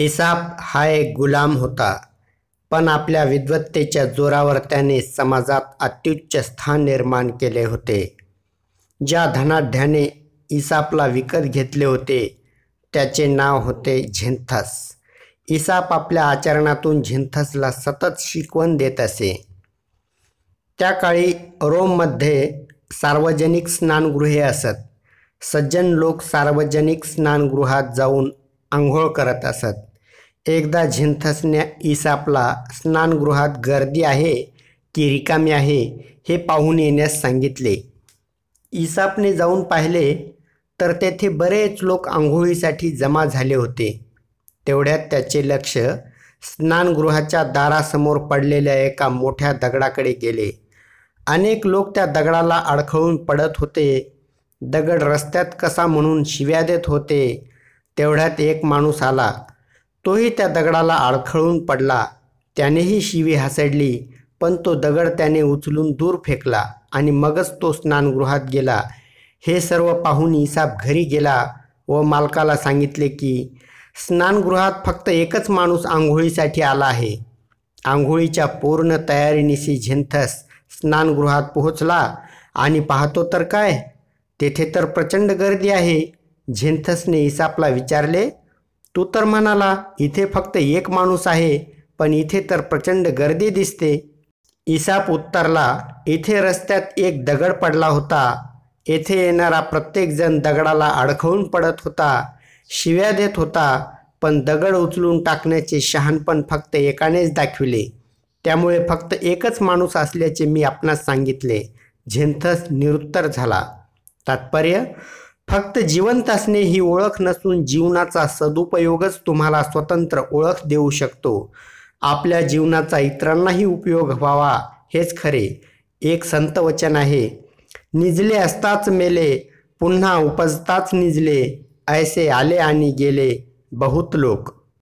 इसाप हा एक गुलाम होता पण आपल्या विद्वत्तेच्या जोरावर त्याने समाजात अत्युच्च स्थान निर्माण केले होते ज्या धनाढ्याने इसापला विकत घेतले होते त्याचे नाव होते झेंथस इसाप आपल्या आचरणातून झेंथसला सतत शिकवण देत असे त्या काळी रोममध्ये सार्वजनिक स्नानगृहे असत सज्जन लोक सार्वजनिक स्नानगृहात जाऊन आंघोळ करत असत एकदा झिंथसण्या इसापला स्नानगृहात गर्दी आहे की रिकामी आहे हे पाहून येण्यास सांगितले इसापने जाऊन पाहिले तर तेथे बरेच लोक आंघोळीसाठी जमा झाले होते तेवढ्यात त्याचे लक्ष स्नानगृहाच्या दारासमोर पडलेल्या एका मोठ्या दगडाकडे गेले अनेक लोक त्या दगडाला अडखळून पडत होते दगड रस्त्यात कसा म्हणून शिव्या देत होते तेवढ्यात एक माणूस आला तोही त्या दगडाला आडखळून पडला त्यानेही शिवी हासडली पण तो दगड त्याने उचलून दूर फेकला आणि मगच तो स्नानगृहात गेला हे सर्व पाहून इसाब घरी गेला व मालकाला सांगितले की स्नानगृहात फक्त एकच माणूस आंघोळीसाठी आला आहे आंघोळीच्या पूर्ण तयारीनिशी झिंथस स्नानगृहात पोहोचला आणि पाहतो तर काय तेथे तर प्रचंड गर्दी आहे झिंथसने इसापला विचारले तू तर म्हणाला इथे फक्त एक माणूस आहे पण इथे तर प्रचंड गर्दी दिसते इसाप उत्तरला इथे रस्त्यात एक दगड पडला होता येथे येणारा प्रत्येकजण दगडाला अडखळून पडत होता शिव्या देत होता पण दगड उचलून टाकण्याचे शहाणपण फक्त एकानेच दाखविले त्यामुळे फक्त एकच माणूस असल्याचे मी आपणास सांगितले झेंथस निरुत्तर झाला तात्पर्य फक्त जिवंत असणे ही ओळख नसून जीवनाचा सदुपयोगच तुम्हाला स्वतंत्र ओळख देऊ शकतो आपल्या जीवनाचा इतरांनाही उपयोग व्हावा हेच खरे एक संत वचन आहे निजले असताच मेले पुन्हा उपजताच निजले ऐसे आले आणि गेले बहुत लोक